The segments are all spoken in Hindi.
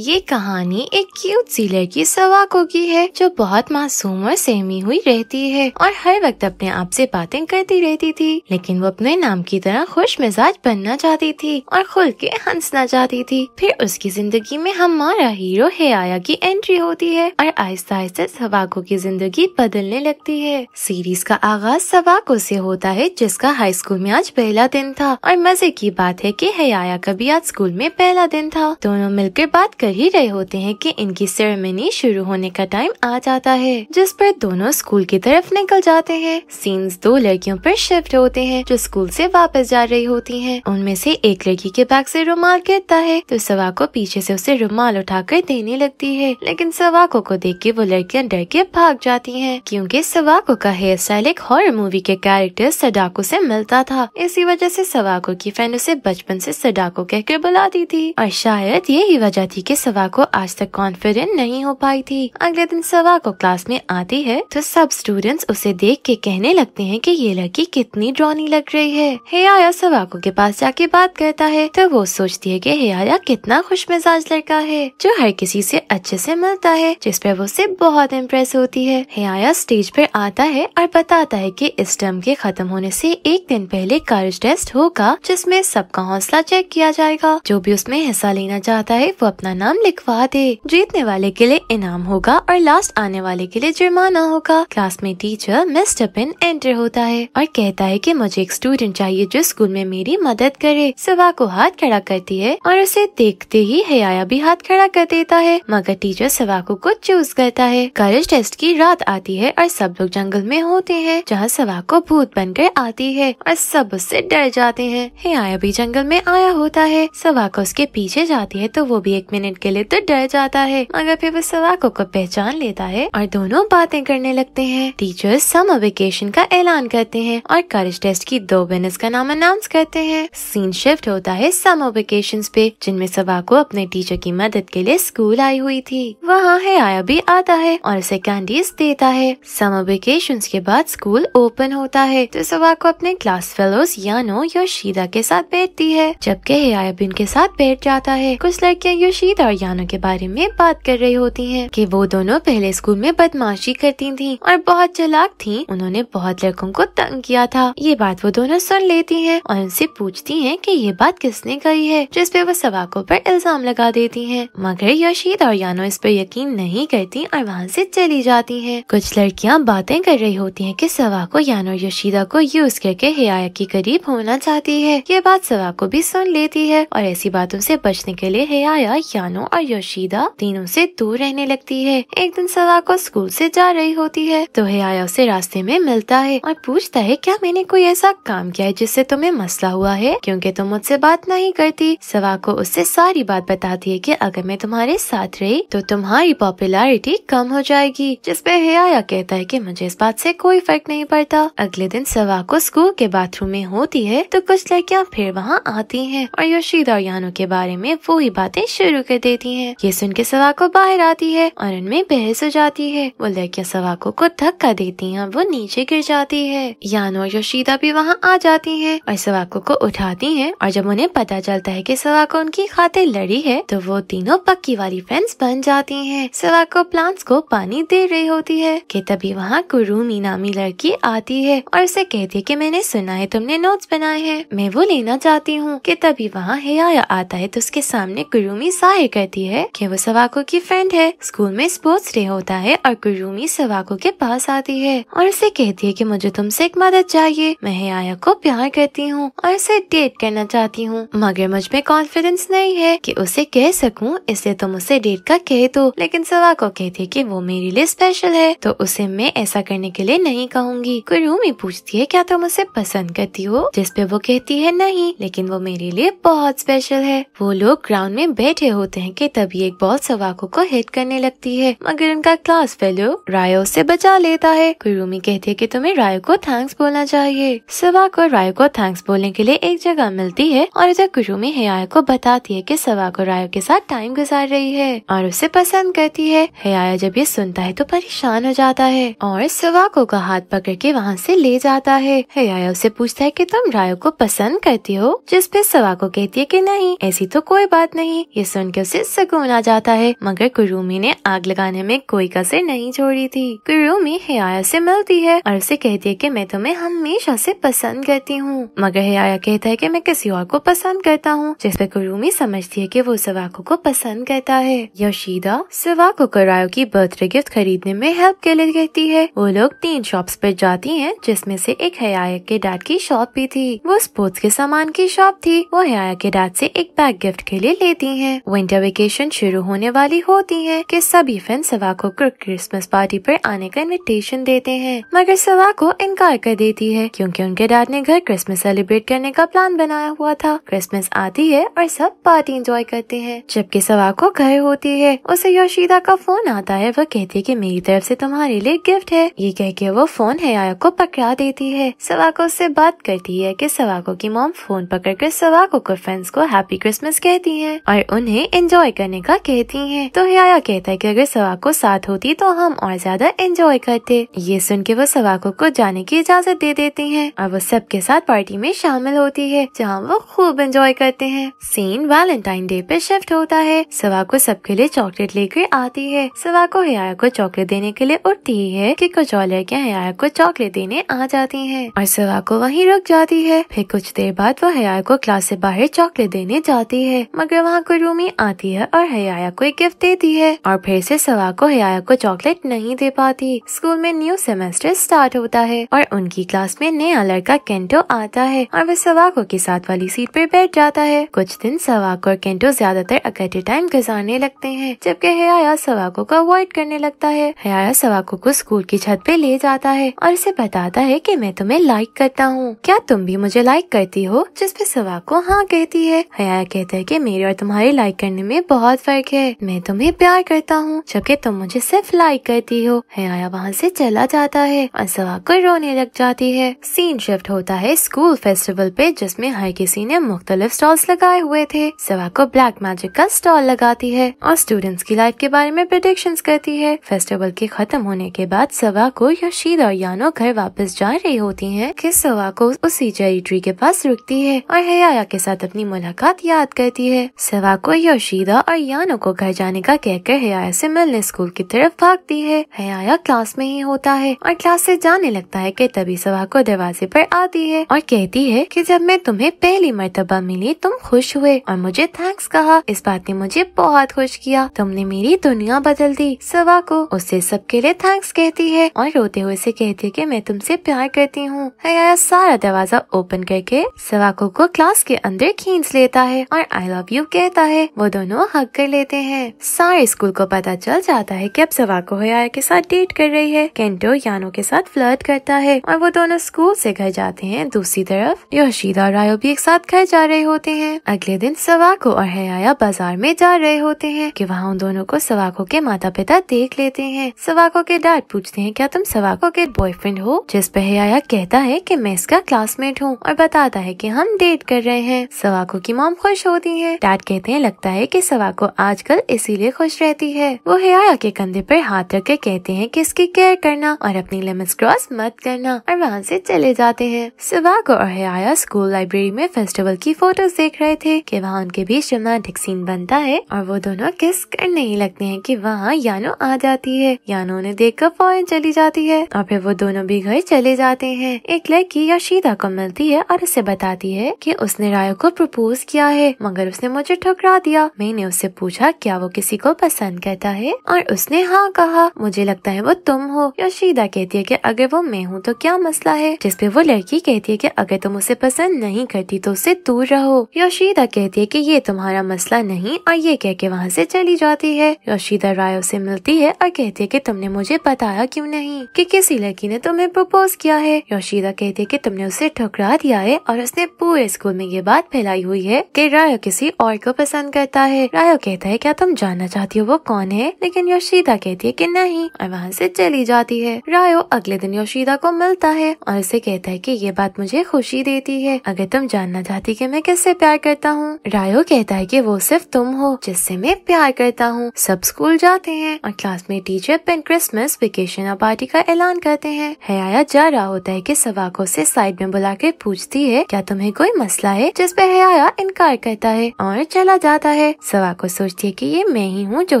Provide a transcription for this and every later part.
ये कहानी एक क्यूट सी लड़की सवाको की है जो बहुत मासूम और सहमी हुई रहती है और हर वक्त अपने आप से बातें करती रहती थी लेकिन वो अपने नाम की तरह खुश मिजाज बनना चाहती थी और खुल के हंसना चाहती थी फिर उसकी जिंदगी में हमारा हीरो आया की एंट्री होती है और आहिस्ता आहिस्ता सवाको की जिंदगी बदलने लगती है सीरीज का आगाज सवाको से होता है जिसका हाई स्कूल में आज पहला दिन था और मजे की बात है की आया का भी आज स्कूल में पहला दिन था दोनों मिलकर बात कर ही रहे होते हैं कि इनकी सेरेमनी शुरू होने का टाइम आ जाता है जिस पर दोनों स्कूल की तरफ निकल जाते हैं सीन्स दो लड़कियों पर शिफ्ट होते हैं जो स्कूल से वापस जा रही होती हैं। उनमें से एक लड़की के बैग से रुमाल गिरता है तो सवा को पीछे से उसे रुमाल उठाकर देने लगती है लेकिन सवाको को देख के वो लड़कियाँ डर के भाग जाती है क्यूँकी सवाको का हेयर स्टाइल एक हॉर मूवी के कैरेक्टर सडाको से मिलता था इसी वजह से सवाको की फैन उसे बचपन से सडाको कहकर बुलाती थी और शायद यही वजह थी कि सवा को आज तक कॉन्फिडेंट नहीं हो पाई थी अगले दिन सवा को क्लास में आती है तो सब स्टूडेंट्स उसे देख के कहने लगते हैं कि ये लड़की कितनी ड्रॉनी लग रही है हेया सवाको के पास जाके बात करता है तो वो सोचती है की हे आया कितना खुश मिजाज लड़का है जो हर किसी से अच्छे से मिलता है जिस पर वो ऐसी बहुत इम्प्रेस होती है आया स्टेज पर आता है और बताता है की इस टर्म के खत्म होने ऐसी एक दिन पहले कार्य टेस्ट होगा जिसमे सबका हौसला चेक किया जाएगा जो भी उसमें हिस्सा लेना चाहता है वो अपना नाम लिखवा दे जीतने वाले के लिए इनाम होगा और लास्ट आने वाले के लिए जुर्माना होगा क्लास में टीचर मिस्टर पिन एंटर होता है और कहता है कि मुझे एक स्टूडेंट चाहिए जो स्कूल में मेरी मदद करे सुबह को हाथ खड़ा करती है और उसे देखते ही हयाया भी हाथ खड़ा कर देता है मगर टीचर सवा को कुछ चूज करता है कॉलेज टेस्ट की रात आती है और सब लोग जंगल में होते हैं जहाँ सवा को भूत बनकर आती है और सब उससे डर जाते हैं हयाया भी जंगल में आया होता है सवा को उसके पीछे जाती है तो वो भी एक मिनट मिनट के लिए तो डर जाता है मगर फिर वो सवाको को पहचान लेता है और दोनों बातें करने लगते हैं टीचर समर वेकेशन का ऐलान करते हैं और करेज टेस्ट की दो विनर्स का नाम अनाउंस करते हैं सीन शिफ्ट होता है समर वेकेशन पे जिनमें सवाको अपने टीचर की मदद के लिए स्कूल आई हुई थी वहाँ है आया भी आता है और उसे कैंडीज देता है समर वेकेशन के बाद स्कूल ओपन होता है तो सवाको अपने क्लास फेलोज यानो योशीदा के साथ बैठती है जबकि हे आया भी उनके साथ बैठ जाता है कुछ लड़कियाँ योशीदा और यानो के बारे में बात कर रही होती हैं कि वो दोनों पहले स्कूल में बदमाशी करती थीं और बहुत चलाक थीं उन्होंने बहुत लड़कों को तंग किया था ये बात वो दोनों सुन लेती हैं और उनसे पूछती हैं कि ये बात किसने कही है जिसपे वो सवाको पर इल्जाम लगा देती है मगर यशीद और यानो इस पर यकीन नहीं करती और वहाँ से चली जाती है कुछ लड़कियाँ बातें कर रही होती है की सवाको यानो यशीदा को यूज करके हिया के करीब होना चाहती है ये बात सवाको भी सुन लेती है और ऐसी बातों से बचने के लिए हिया यानो कानो और योशीदा तीनों से दूर रहने लगती है एक दिन को स्कूल से जा रही होती है तो आया उसे रास्ते में मिलता है और पूछता है क्या मैंने कोई ऐसा काम किया है जिससे तुम्हें मसला हुआ है क्योंकि तुम मुझसे बात नहीं करती सवाको उससे सारी बात बताती है कि अगर मैं तुम्हारे साथ रही तो तुम्हारी पॉपुलैरिटी कम हो जाएगी जिसपे आया कहता है कि मुझे इस बात से कोई फर्क नहीं पड़ता अगले दिन सवाको स्कूल के बाथरूम में होती है तो कुछ लड़कियाँ फिर वहाँ आती है और योशीदा और यानो के बारे में वो ही बातें शुरू कर देती हैं। ये सुन के सवाको बाहर आती है और उनमें बहस हो जाती है वो लड़कियाँ सवाको को धक्का देती हैं वो नीचे गिर जाती है यानो और योशीदा भी वहाँ आ जाती हैं और सवाको को उठाती हैं और जब उन्हें पता चलता है की सवाको उनकी खातिर लड़ी है तो वो तीनों पक्की वाली फ्रेंड्स बन जाती है सवाको प्लांट्स को पानी दे रही होती है कि तभी वहाँ कुरूमी नामी लड़की आती है और उसे कहती है कि मैंने सुना है तुमने नोट्स बनाए हैं मैं वो लेना चाहती हूँ कि तभी वहाँ हयाया आता है तो उसके सामने कुरूमी साहिर ये कहती है कि वो सवाको की फ्रेंड है स्कूल में स्पोर्ट्स डे होता है और कुरूमी सवाको के पास आती है और उसे कहती है कि मुझे तुमसे एक मदद चाहिए मैं आया को प्यार करती हूँ और उसे डेट करना चाहती हूँ मगर मुझ में कॉन्फिडेंस नहीं है कि उसे कह सकूँ इसलिए तुम उसे डेट का कह दो लेकिन सवाको कहती है की वो मेरे लिए स्पेशल है तो उसे मैं ऐसा करने के लिए नहीं कहूँगी कुरूमी पूछती है क्या तुम उसे पसंद करती हो जिसपे वो कहती है नहीं लेकिन वो मेरे लिए बहुत स्पेशल है वो लोग ग्राउंड में बैठे होते होते हैं कि तभी एक बॉल सवाको को हिट करने लगती है मगर उनका क्लास फेलो रायो से बचा लेता है कुरुमी कहती है कि तुम्हें रायो को थैंक्स बोलना चाहिए सवाको रायो को थैंक्स बोलने के लिए एक जगह मिलती है और इधर कुरुमी हयाया को बताती है कि सवाको रायो के साथ टाइम गुजार रही है और उसे पसंद करती है हयाया जब ये सुनता है तो परेशान हो जाता है और सवाको का हाथ पकड़ के वहाँ से ले जाता है हयाया उसे पूछता है कि तुम रायो को पसंद करती हो जिसपे सवाको कहती है कि नहीं ऐसी तो कोई बात नहीं ये सुन के देखकर से सुकून आ जाता है मगर कुरूमी ने आग लगाने में कोई कसर नहीं छोड़ी थी कुरूमी हयाया से मिलती है और उसे कहती है कि मैं तुम्हें हमेशा से पसंद करती हूँ मगर हयाया कहता है कि मैं किसी और को पसंद करता हूँ जिसपे कुरूमी समझती है की वो सवाको को पसंद करता है योशीदा सवाको करायो की बर्थडे गिफ्ट खरीदने में हेल्प के लिए कहती है वो लोग तीन शॉप पर जाती है जिसमे से एक हयाया के डैड की शॉप भी थी वो स्पोर्ट्स के सामान की शॉप थी वो हयाया के डैड से एक बैग गिफ्ट के लिए लेती है विंटर वेकेशन शुरू होने वाली होती है कि सभी फैन सवा को क्रिसमस पार्टी पर आने का इनविटेशन देते हैं मगर सवा को इनकार कर देती है क्योंकि उनके डैड ने घर क्रिसमस सेलिब्रेट करने का प्लान बनाया हुआ था क्रिसमस आती है और सब पार्टी इंजॉय करते हैं जबकि सवा को घर होती है उसे योशीदा का फोन आता है वह कहती है की मेरी तरफ ऐसी तुम्हारे लिए गिफ्ट है ये कह के वो फोन हया को पकड़ा देती है सवाको उससे बात करती है की सवाको की मोम फोन पकड़ कर सवाको को फ्रेंड्स को हैप्पी क्रिसमस कहती है और उन्हें एंजॉय करने का कहती हैं। तो हया कहता है कि अगर सवा को साथ होती तो हम और ज्यादा एंजॉय करते ये सुन के वो सवा को जाने की इजाजत दे देती है और वो सबके साथ पार्टी में शामिल होती है जहाँ वो खूब एंजॉय करते हैं सीन वैलेंटाइन डे पे शिफ्ट होता है को सबके लिए चॉकलेट लेकर आती है सवाको हया को चॉकलेट देने के लिए उठती है की कुछ और लड़कियाँ हया को चॉकलेट देने आ जाती है और को वही रुक जाती है फिर कुछ देर बाद वो हया को क्लास ऐसी बाहर चॉकलेट देने जाती है मगर वहाँ को रूमी आ आती है और हयाया को एक गिफ्ट देती है और फिर से सवा को हयाया को चॉकलेट नहीं दे पाती स्कूल में न्यू सेमेस्टर स्टार्ट होता है और उनकी क्लास में नया लड़का केंटो आता है और वह सवाको के साथ वाली सीट पर बैठ जाता है कुछ दिन सवाको और केंटो ज्यादातर अकेले टाइम गुजारने लगते हैं जबकि हयाया सवाको को अवॉइड करने लगता है हयाया सवाको को स्कूल की छत पे ले जाता है और इसे बताता है कि मैं तुम्हें लाइक करता हूँ क्या तुम भी मुझे लाइक करती हो जिसपे सवाको हाँ कहती है हयाया कहता है कि मेरे और तुम्हारे लाइक करने दोनों में बहुत फर्क है मैं तुम्हें प्यार करता हूँ जबकि तुम मुझे सिर्फ लाइक करती हो हया वहाँ से चला जाता है और सवा को रोने लग जाती है सीन शिफ्ट होता है स्कूल फेस्टिवल पे जिसमे हर किसी ने मुख्तलिफ स्टॉल्स लगाए हुए थे सवा को ब्लैक मैजिक का स्टॉल लगाती है और स्टूडेंट्स की लाइफ के बारे में प्रडिक्शन करती है फेस्टिवल के खत्म होने के बाद सवा को यशीद और यानो घर वापस जा रही होती है की सवा को उसी जेरी ट्री के पास रुकती है और हया के साथ अपनी मुलाकात याद करती है सवा को योशी रशीदा और यानो को घर जाने का कहकर हया से मिलने स्कूल की तरफ भागती है हया क्लास में ही होता है और क्लास से जाने लगता है कि तभी सभा को दरवाजे पर आती है और कहती है कि जब मैं तुम्हें पहली मरतबा मिली तुम खुश हुए और मुझे थैंक्स कहा इस बात ने मुझे बहुत खुश किया तुमने मेरी दुनिया बदल दी सभा को उससे सबके लिए थैंक्स कहती है और रोते हुए ऐसी कहती है की मैं तुम प्यार करती हूँ हया सारा दरवाजा ओपन करके सवाको को क्लास के अंदर खींच लेता है और आई लव यू कहता है वो दोनों दोनों हक कर लेते हैं सारे स्कूल को पता चल जाता है कि अब सवाको हया के साथ डेट कर रही है केंटो यानो के साथ फ्लर्ट करता है और वो दोनों स्कूल से घर जाते हैं दूसरी तरफ योशीदा और रायो भी एक साथ घर जा रहे होते हैं अगले दिन सवाको और हयाया बाजार में जा रहे होते हैं कि वहाँ उन दोनों को सवाको के माता पिता देख लेते हैं सवाको के डैड पूछते हैं क्या तुम सवाको के बॉयफ्रेंड हो जिस पे हयाया कहता है कि मैं इसका क्लासमेट हूँ और बताता है कि हम डेट कर रहे हैं सवाको की मॉम खुश होती है डैड कहते हैं लगता है है कि सवाको आजकल इसीलिए खुश रहती है वो हया के कंधे पर हाथ रख कर कहते हैं कि इसकी केयर करना और अपनी लिमिट्स क्रॉस मत करना और वहाँ से चले जाते हैं सवाको और हया स्कूल लाइब्रेरी में फेस्टिवल की फोटोज देख रहे थे कि वहाँ उनके बीच रोमांटिक सीन बनता है और वो दोनों किस करने ही लगते है की वहाँ यानो आ जाती है यानो उन्हें देख कर फौरन चली जाती है और फिर वो दोनों भी घर चले जाते हैं एक लड़की यशीदा को मिलती है और उसे बताती है की उसने रायो को प्रपोज किया है मगर उसने मुझे ठुकरा दिया मैंने उससे पूछा क्या वो किसी को पसंद करता है और उसने हाँ कहा मुझे लगता है वो तुम हो योशीदा कहती है कि अगर वो मैं हूँ तो क्या मसला है जिसपे वो लड़की कहती है कि अगर तुम उसे पसंद नहीं करती तो उसे दूर रहो योशीदा कहती है कि ये तुम्हारा मसला नहीं और ये कह के वहाँ से चली जाती है योशीदा राय उसे मिलती है और कहती है कि तुमने मुझे बताया क्यों नहीं कि किसी लड़की ने तुम्हें प्रपोज किया है योशीदा कहती है कि तुमने उसे ठुकरा दिया है और उसने पूरे स्कूल में ये बात फैलाई हुई है कि राय किसी और को पसंद करता होता है रायो कहता है क्या तुम जानना चाहती हो वो कौन है लेकिन योशीदा कहती है कि नहीं और वहाँ से चली जाती है रायो अगले दिन योशीदा को मिलता है और उसे कहता है कि ये बात मुझे खुशी देती है अगर तुम जानना चाहती कि मैं किससे प्यार करता हूँ रायो कहता है कि वो सिर्फ तुम हो जिससे मैं प्यार करता हूँ सब स्कूल जाते हैं और क्लास में टीचर पिन क्रिसमस वेकेशन और पार्टी का ऐलान करते हैं हयाया जा रहा होता है की सवाको से साइड में बुला कर पूछती है क्या तुम्हें कोई मसला है जिसपे हयाया इनकार करता है और चला जाता है सवा को सोचती है कि ये मैं ही हूँ जो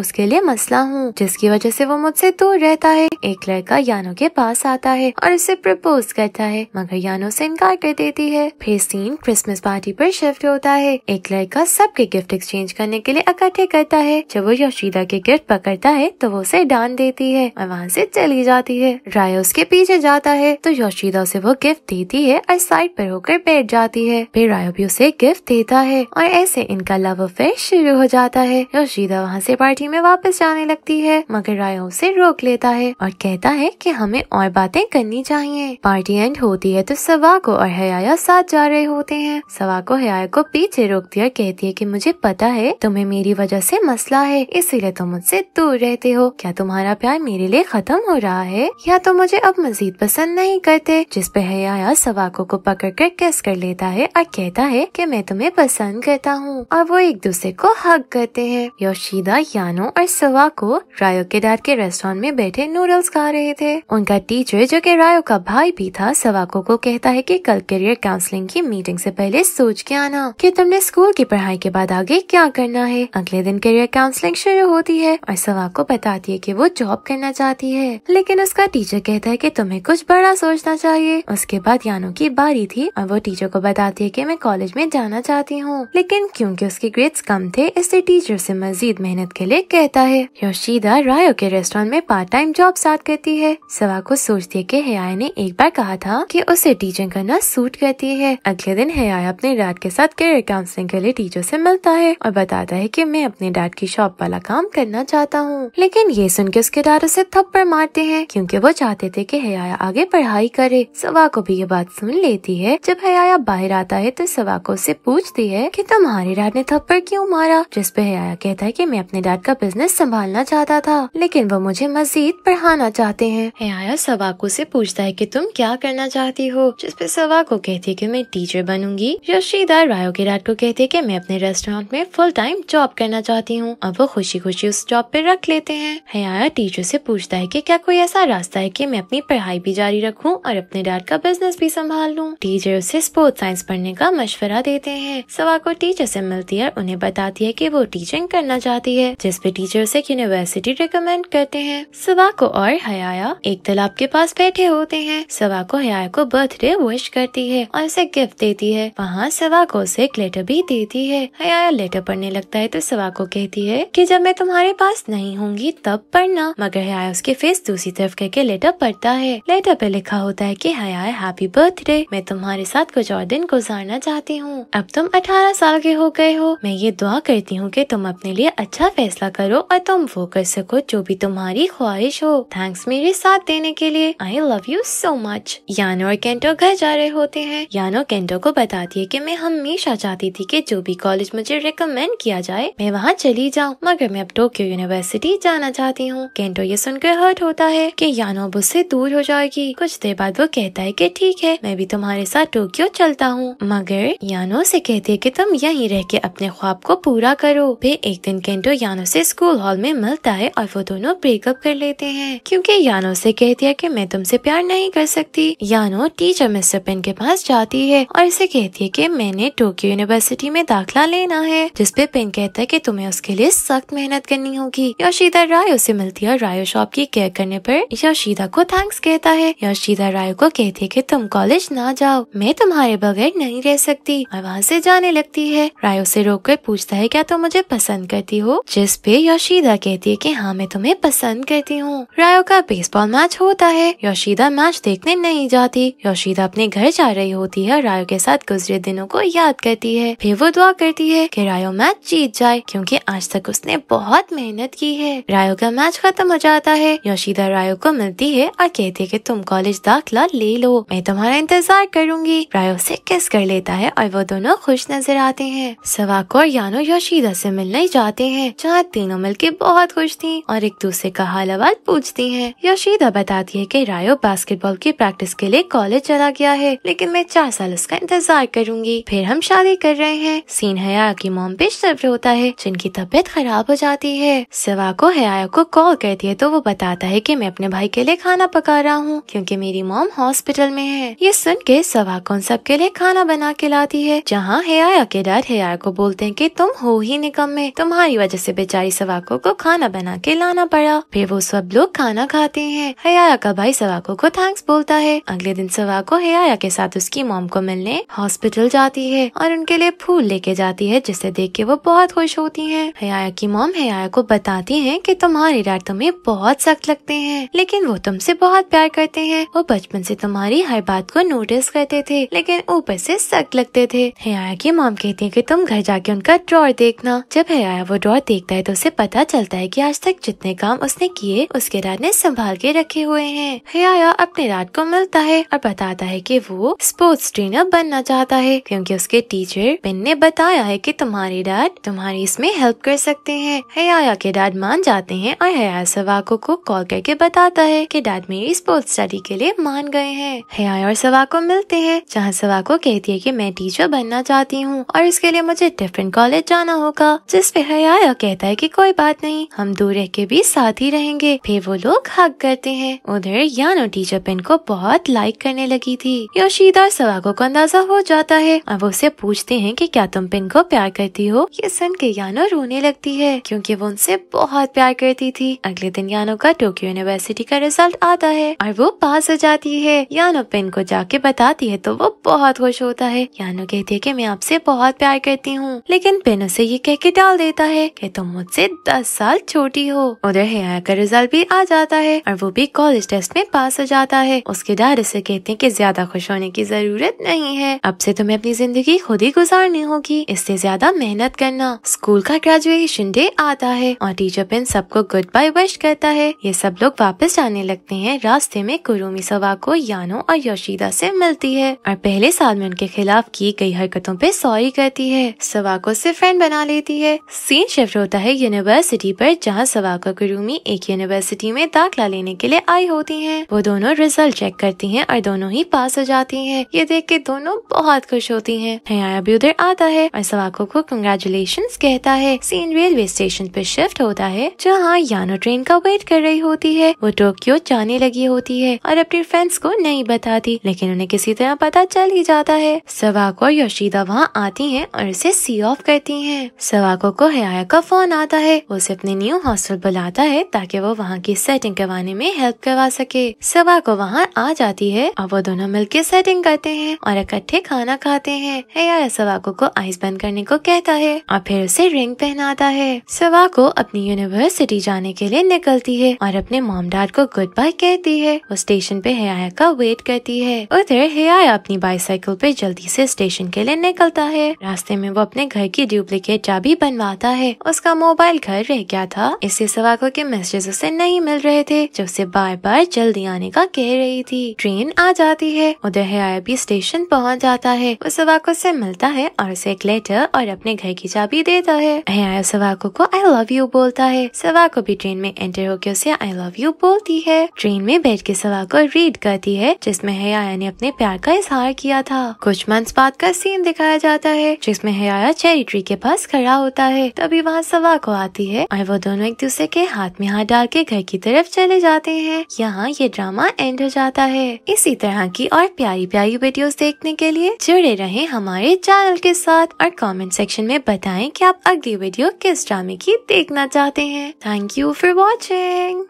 उसके लिए मसला हूँ जिसकी वजह से वो मुझसे दूर रहता है एक लड़का यानो के पास आता है और उसे प्रपोज करता है मगर यानो से इनकार कर देती है फिर सीन क्रिसमस पार्टी पर शिफ्ट होता है एक लड़का सबके गिफ्ट एक्सचेंज करने के लिए इकट्ठे करता है जब वो योशीदा के गिफ्ट पकड़ता है तो वो उसे डांट देती है और वहाँ से चली जाती है राय उसके पीछे जाता है तो योशीदा उसे वो गिफ्ट देती है और साइड पर होकर बैठ जाती है फिर रायो भी उसे गिफ्ट देता है और ऐसे इनका लव अफेयर शुरू हो जाता है और शीदा वहाँ से पार्टी में वापस जाने लगती है मगर राय उसे रोक लेता है और कहता है कि हमें और बातें करनी चाहिए पार्टी एंड होती है तो सवा को और हयाया साथ जा रहे होते हैं सवा को हयाया को पीछे रोकती है और कहती है की मुझे पता है तुम्हें मेरी वजह से मसला है इसीलिए तुम मुझसे दूर रहते हो क्या तुम्हारा प्यार मेरे लिए खत्म हो रहा है या तो मुझे अब मजीद पसंद नहीं करते जिसपे हयाया सवाको को पकड़ कर कैस कर लेता है और कहता है की मैं तुम्हें पसंद करता हूँ और वो एक दूसरे को हक करते हैं योशीदा यानो और सवा को रायो के डैड के रेस्टोरेंट में बैठे नूडल्स खा रहे थे उनका टीचर जो कि रायो का भाई भी था सवाको को कहता है कि कल करियर काउंसलिंग की मीटिंग से पहले सोच के आना कि तुमने स्कूल की पढ़ाई के बाद आगे क्या करना है अगले दिन करियर काउंसलिंग शुरू होती है और सवाको बताती है की वो जॉब करना चाहती है लेकिन उसका टीचर कहता है की तुम्हें कुछ बड़ा सोचना चाहिए उसके बाद यानो की बारी थी और वो टीचर को बताती है की मैं कॉलेज में जाना चाहती हूँ लेकिन क्यूँकी उसके ग्रेड्स कम थे करके इससे टीचर से मजीद मेहनत के लिए कहता है योशीदा रायो के रेस्टोरेंट में पार्ट टाइम जॉब साथ करती है सवा को सोचती है कि हया ने एक बार कहा था कि उसे टीचिंग करना सूट करती है अगले दिन हया अपने डैड के साथ करियर काउंसलिंग के लिए टीचर ऐसी मिलता है और बताता है की मैं अपने डैड की शॉप वाला काम करना चाहता हूँ लेकिन ये सुन के उसके डैड उसे थप्पड़ मारते हैं क्यूँकी वो चाहते थे की हया आगे पढ़ाई करे सवा को भी ये बात सुन लेती है जब हया बाहर आता है तो सवा को उससे पूछती है की तुम्हारे डैड ने थप्पड़ क्यूँ मारा करा जिसपे हया कहता है कि मैं अपने डैड का बिजनेस संभालना चाहता था लेकिन वो मुझे मजीद पढ़ाना चाहते हैं हया सवाको से पूछता है कि तुम क्या करना चाहती हो जिसपे सवाको कहती है की मैं टीचर बनूंगी रशीदा रायो के डैड को कहते की मैं अपने रेस्टोरेंट में फुल टाइम जॉब करना चाहती हूँ अब वो खुशी खुशी उस जॉब पे रख लेते हैं हया टीचर से पूछता है कि क्या कोई ऐसा रास्ता है कि मैं अपनी पढ़ाई भी जारी रखूं और अपने डैड का बिजनेस भी संभाल लूं टीचर उसे स्पोर्ट्स साइंस पढ़ने का मशवरा देते हैं सवा को टीचर से मिलती है और उन्हें बता बताती है कि वो टीचिंग करना चाहती है जिसपे टीचर एक यूनिवर्सिटी रिकमेंड करते हैं सवाको और हयाया एक तालाब के पास बैठे होते हैं सवाको हयाया को बर्थडे विश करती है और उसे गिफ्ट देती है वहाँ सवाको उसे एक लेटर भी देती है हयाया लेटर पढ़ने लगता है तो सवाको कहती है की जब मैं तुम्हारे पास नहीं होंगी तब पढ़ना मगर हयाया उसके फेस दूसरी तरफ कह के लेटर पढ़ता है लेटर पे लिखा होता है की हया हैप्पी बर्थडे मैं तुम्हारे साथ कुछ और दिन गुजारना चाहती हूँ अब तुम अठारह साल के हो गए हो मैं ये दुआ करती हूँ कि तुम अपने लिए अच्छा फैसला करो और तुम वो कर सको जो भी तुम्हारी ख्वाहिश हो थैंक्स मेरे साथ देने के लिए I love you so much Yano और केंटो घर जा रहे होते हैं यानो केंटो को बताती है कि मैं हमेशा चाहती थी कि जो भी कॉलेज मुझे रिकमेंड किया जाए मैं वहाँ चली जाऊँ मगर मैं अब टोक्यो यूनिवर्सिटी जाना चाहती हूँ केंटो ये सुनकर हर्ट होता है की यानो अब उससे दूर हो जाएगी कुछ देर बाद वो कहता है की ठीक है मैं भी तुम्हारे साथ टोक्यो चलता हूँ मगर यानो से कहती है की तुम यही रह के अपने ख्वाब को पूरा करो फिर एक दिन केंटो यानो से स्कूल हॉल में मिलता है और वो दोनों ब्रेकअप कर लेते हैं क्योंकि यानो से कह दिया कि मैं तुमसे प्यार नहीं कर सकती यानो टीचर मिस्टर पेन के पास जाती है और इसे कहती है कि मैंने टोक्यो यूनिवर्सिटी में दाखिला लेना है जिसपे पेन कहता है की तुम्हें उसके लिए सख्त मेहनत करनी होगी योशीदा राय उसे मिलती है और रायो शॉप की केयर करने पर योशीदा को थैंक्स कहता है योशीदा राय को कहती है की तुम कॉलेज ना जाओ मैं तुम्हारे बगैर नहीं रह सकती और वहाँ से जाने लगती है रायो से रोक कर पूछता है है क्या तुम तो मुझे पसंद करती हो जिस पे योशीदा कहती है कि हाँ मैं तुम्हें पसंद करती हूँ रायो का बेसबॉल मैच होता है योशीदा मैच देखने नहीं जाती योशीदा अपने घर जा रही होती है रायो के साथ गुजरे दिनों को याद करती है फिर वो दुआ करती है की रायो मैच जीत जाए क्यूँकी आज तक उसने बहुत मेहनत की है रायो का मैच खत्म हो जाता है योशीदा रायो को मिलती है और कहती है की तुम कॉलेज दाखिला ले लो मैं तुम्हारा इंतजार करूंगी रायो से किस कर लेता है और वो दोनों खुश नजर आते हैं सवाको और यानो योशीदा से मिलने जाते हैं जहाँ तीनों मिलके बहुत खुश थी और एक दूसरे का हाल आवाज पूछती है योशीदा बताती है की रायो बास्केटबॉल की प्रैक्टिस के लिए कॉलेज चला गया है लेकिन मैं चार साल उसका इंतजार करूंगी फिर हम शादी कर रहे हैं सीन हया की मोम सब्र होता है जिनकी तबीयत खराब हो जाती है सिवा को हया को कॉल करती है तो वो बताता है कि मैं अपने भाई के लिए खाना पका रहा हूँ क्योंकि मेरी मोम हॉस्पिटल में है ये सुन के सवा को उन सबके लिए खाना बना के लाती है जहाँ हया के डर हया को बोलते है की तुम हो ही निकम में तुम्हारी वजह से बेचारी सवाको को खाना बना के लाना पड़ा फिर वो सब लोग खाना खाते हैं हयाया का भाई सवाको को थैंक्स बोलता है अगले दिन सवाको हयाया के साथ उसकी मोम को मिलने हॉस्पिटल जाती है और उनके लिए फूल लेके जाती है जिसे देख के वो बहुत खुश होती है हयाया की मोम हयाया को बताती है की तुम्हारे डैड तुम्हें बहुत सख्त लगते हैं लेकिन वो तुमसे बहुत प्यार करते हैं वो बचपन ऐसी तुम्हारी हर बात को नोटिस करते थे लेकिन ऊपर से सख्त लगते थे हयाया की मोम कहती है की तुम घर जाके उनका ड्रॉर डॉट देखना जब हया वो डॉट देखता है तो उसे पता चलता है कि आज तक जितने काम उसने किए उसके रात ने संभाल के रखे हुए हैं आया अपने रात को मिलता है और बताता है कि वो स्पोर्ट्स ट्रेनर बनना चाहता है क्योंकि उसके टीचर बिन ने बताया है की तुम्हारी डैड तुम्हारी इसमें हेल्प कर सकते हैं हया के डैड मान जाते हैं और हया सवाको को कॉल करके बताता है की डैड मेरी स्पोर्ट्स स्टडी के लिए मान गए हैं आया और सवाको मिलते हैं जहाँ सवाको कहती है की मैं टीचर बनना चाहती हूँ और इसके लिए मुझे डिफरेंट कॉलेज जाना जाना होगा जिस पे हयाया कहता है कि कोई बात नहीं हम दो रह के भी साथ ही रहेंगे फिर वो लोग हक करते हैं उधर यानो टीचर पिन को बहुत लाइक करने लगी थी योशीदा सवागो को अंदाजा हो जाता है अब उसे पूछते हैं कि क्या तुम पिन को प्यार करती हो ये सुन के यानो रोने लगती है क्योंकि वो उनसे बहुत प्यार करती थी अगले दिन यानो का टोक्यो यूनिवर्सिटी का रिजल्ट आता है और वो पास हो जाती है यानो पिन को जाके बताती है तो वो बहुत खुश होता है यानो कहती है की मैं आपसे बहुत प्यार करती हूँ लेकिन पिन रोहन उसे ये कह के डाल देता है कि तुम तो मुझसे दस साल छोटी हो उधर हिया का रिजल्ट भी आ जाता है और वो भी कॉलेज टेस्ट में पास हो जाता है उसके डर उसे कहते हैं कि ज्यादा खुश होने की जरूरत नहीं है अब से तुम्हें अपनी जिंदगी खुद ही गुजारनी होगी इससे ज्यादा मेहनत करना स्कूल का ग्रेजुएशन डे आता है और टीचर पिन सबको गुड बाय विश करता है ये सब लोग वापस जाने लगते है रास्ते में कुरुमी सवा को यानो और योशीदा से मिलती है और पहले साल में उनके खिलाफ की गई हरकतों पे सॉरी करती है सवा को सिर्फ प्लान बना लेती है सीन शिफ्ट होता है यूनिवर्सिटी पर जहाँ सवाका कुरूमी एक यूनिवर्सिटी में दाखिला लेने के लिए आई होती है वो दोनों रिजल्ट चेक करती है और दोनों ही पास हो जाती है ये देख के दोनों बहुत खुश होती है हया भी उधर आता है और सवाको को कंग्रेचुलेशन कहता है सीन रेलवे स्टेशन पर शिफ्ट होता है जहाँ यानो ट्रेन का वेट कर रही होती है वो टोक्यो जाने लगी होती है और अपने फ्रेंड्स को नहीं बताती लेकिन उन्हें किसी तरह पता चल ही जाता है सवाको और योशिदा वहाँ आती है और उसे सी ऑफ करती है रही है सवाको को हया का फोन आता है उसे अपने न्यू हॉस्टल बुलाता है ताकि वो वहाँ की सेटिंग करवाने में हेल्प करवा सके सवाको वहाँ आ जाती है और वो दोनों मिलकर सेटिंग करते हैं और इकट्ठे खाना खाते हैं हया सवाको को आइस बंद करने को कहता है और फिर उसे रिंग पहनाता है सवाको अपनी यूनिवर्सिटी जाने के लिए निकलती है और अपने मोम डैड को गुड बाय कहती है वो स्टेशन पे हया का वेट करती है उधर हया अपनी बाईसाइकिल पे जल्दी से स्टेशन के लिए निकलता है रास्ते में वो अपने घर की ड्यूब डुप्लीकेट चाबी बनवाता है उसका मोबाइल घर रह गया था इससे सवाको के मैसेज उसे नहीं मिल रहे थे जो उसे बार बार जल्दी आने का कह रही थी ट्रेन आ जाती है उधर हया भी स्टेशन पहुँच जाता है वो सवाको से मिलता है और उसे एक लेटर और अपने घर की चाबी देता है सवाको को आई लव यू बोलता है सवाको भी ट्रेन में एंटर होकर उसे आई लव यू बोलती है ट्रेन में बैठ के सवाको रीड करती है जिसमें हया ने अपने प्यार का इजहार किया था कुछ मंथ बाद का सीन दिखाया जाता है जिसमें आया चेरी ट्री के बस खड़ा होता है तभी वहाँ सवा को आती है और वो दोनों एक दूसरे के हाथ में हाथ डाल के घर की तरफ चले जाते हैं यहाँ ये ड्रामा एंड हो जाता है इसी तरह की और प्यारी प्यारी वीडियो देखने के लिए जुड़े रहे हमारे चैनल के साथ और कॉमेंट सेक्शन में बताए की आप अगली वीडियो किस ड्रामे की देखना चाहते हैं थैंक यू फॉर वॉचिंग